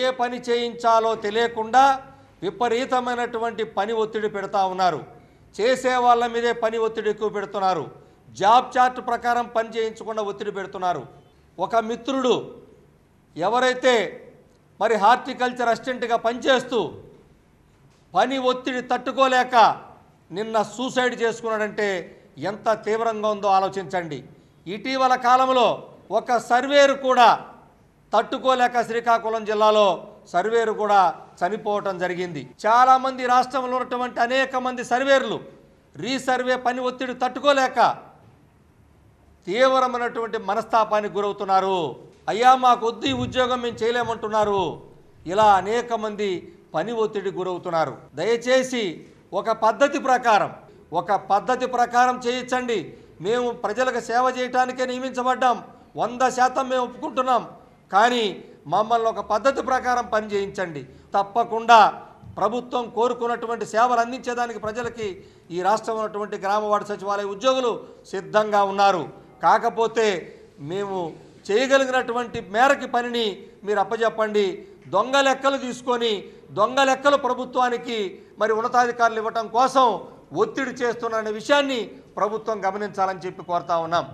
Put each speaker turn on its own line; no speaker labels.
ఏ పని చేయించాలో తెలియకుండా విపరీతమైనటువంటి పని ఒత్తిడి పెడతా ఉన్నారు చేసే వాళ్ళ మీదే పని ఒత్తిడి ఎక్కువ పెడుతున్నారు జాబ్ చార్ట్ ప్రకారం పని చేయించకుండా ఒత్తిడి పెడుతున్నారు ఒక మిత్రుడు ఎవరైతే మరి హార్టికల్చర్ అసిస్టెంట్గా పనిచేస్తూ పని ఒత్తిడి తట్టుకోలేక నిన్న సూసైడ్ చేసుకున్నాడంటే ఎంత తీవ్రంగా ఉందో ఆలోచించండి ఇటీవల కాలంలో ఒక సర్వేరు కూడా తట్టుకోలేక శ్రీకాకుళం జిల్లాలో సర్వేరు కూడా చనిపోవటం జరిగింది చాలామంది రాష్ట్రంలో ఉన్నటువంటి అనేక మంది సర్వేర్లు రీసర్వే పని ఒత్తిడి తట్టుకోలేక తీవ్రమైనటువంటి మనస్తాపానికి గురవుతున్నారు అయ్యా మా కొద్ది ఉద్యోగం మేము చేయలేమంటున్నారు ఇలా అనేక మంది పని ఒత్తిడి గురవుతున్నారు దయచేసి ఒక పద్ధతి ప్రకారం ఒక పద్ధతి ప్రకారం చేయించండి మేము ప్రజలకు సేవ చేయటానికే నియమించబడ్డాం వంద శాతం మేము ఒప్పుకుంటున్నాం కానీ మమ్మల్ని ఒక పద్ధతి ప్రకారం పని చేయించండి తప్పకుండా ప్రభుత్వం కోరుకున్నటువంటి సేవలు అందించేదానికి ప్రజలకి ఈ రాష్ట్రం ఉన్నటువంటి గ్రామవాడ సచివాలయ ఉద్యోగులు సిద్ధంగా ఉన్నారు కాకపోతే మేము చేయగలిగినటువంటి మేరకి పనిని మీరు అప్పచెప్పండి దొంగ లెక్కలు తీసుకొని దొంగ లెక్కలు ప్రభుత్వానికి మరి ఉన్నతాధికారులు ఇవ్వటం కోసం ఒత్తిడి చేస్తున్న విషయాన్ని ప్రభుత్వం గమనించాలని చెప్పి కోరుతా ఉన్నాం